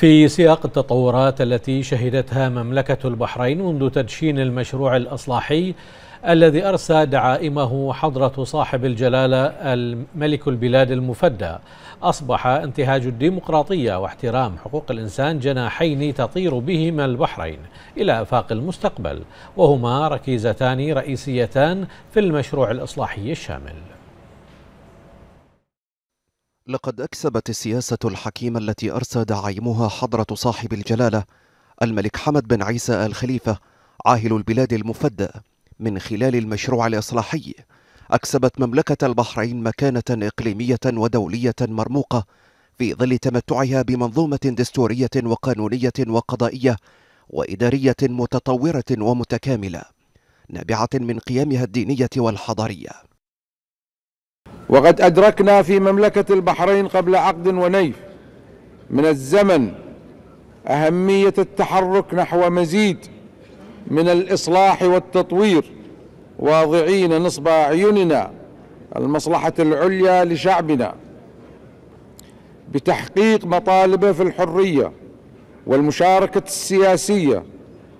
في سياق التطورات التي شهدتها مملكة البحرين منذ تدشين المشروع الإصلاحي الذي أرسى دعائمه حضرة صاحب الجلالة الملك البلاد المفدى أصبح انتهاج الديمقراطية واحترام حقوق الإنسان جناحين تطير بهما البحرين إلى آفاق المستقبل وهما ركيزتان رئيسيتان في المشروع الإصلاحي الشامل لقد أكسبت السياسة الحكيمة التي أرسى دعيمها حضرة صاحب الجلالة الملك حمد بن عيسى آل خليفة عاهل البلاد المفدى من خلال المشروع الإصلاحي أكسبت مملكة البحرين مكانة إقليمية ودولية مرموقة في ظل تمتعها بمنظومة دستورية وقانونية وقضائية وإدارية متطورة ومتكاملة نابعة من قيمها الدينية والحضارية وقد أدركنا في مملكة البحرين قبل عقد ونيف من الزمن أهمية التحرك نحو مزيد من الإصلاح والتطوير واضعين نصب أعيننا المصلحة العليا لشعبنا بتحقيق مطالبه في الحرية والمشاركة السياسية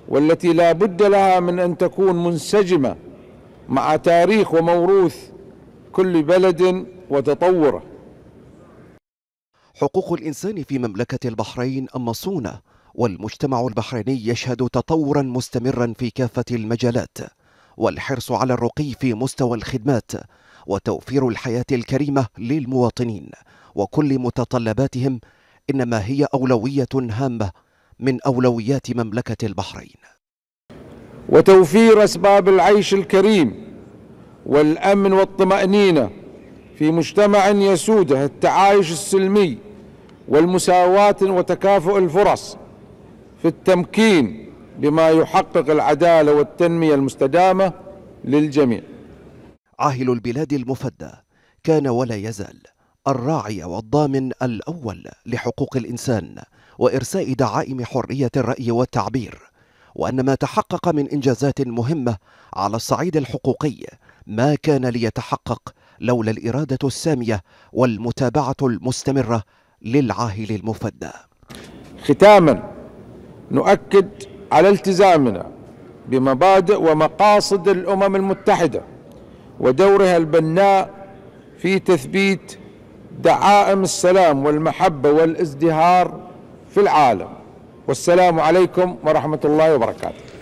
والتي لا بد لها من أن تكون منسجمة مع تاريخ وموروث كل بلد وتطوره حقوق الإنسان في مملكة البحرين مصونة والمجتمع البحريني يشهد تطورا مستمرا في كافة المجالات والحرص على الرقي في مستوى الخدمات وتوفير الحياة الكريمة للمواطنين وكل متطلباتهم إنما هي أولوية هامة من أولويات مملكة البحرين وتوفير أسباب العيش الكريم والأمن والطمأنينة في مجتمع يسوده التعايش السلمي والمساواة وتكافؤ الفرص في التمكين بما يحقق العدالة والتنمية المستدامة للجميع عاهل البلاد المفدى كان ولا يزال الراعي والضامن الأول لحقوق الإنسان وإرساء دعائم حرية الرأي والتعبير وأن ما تحقق من إنجازات مهمة على الصعيد الحقوقي ما كان ليتحقق لولا الاراده الساميه والمتابعه المستمره للعاهل المفدى. ختاما نؤكد على التزامنا بمبادئ ومقاصد الامم المتحده ودورها البناء في تثبيت دعائم السلام والمحبه والازدهار في العالم والسلام عليكم ورحمه الله وبركاته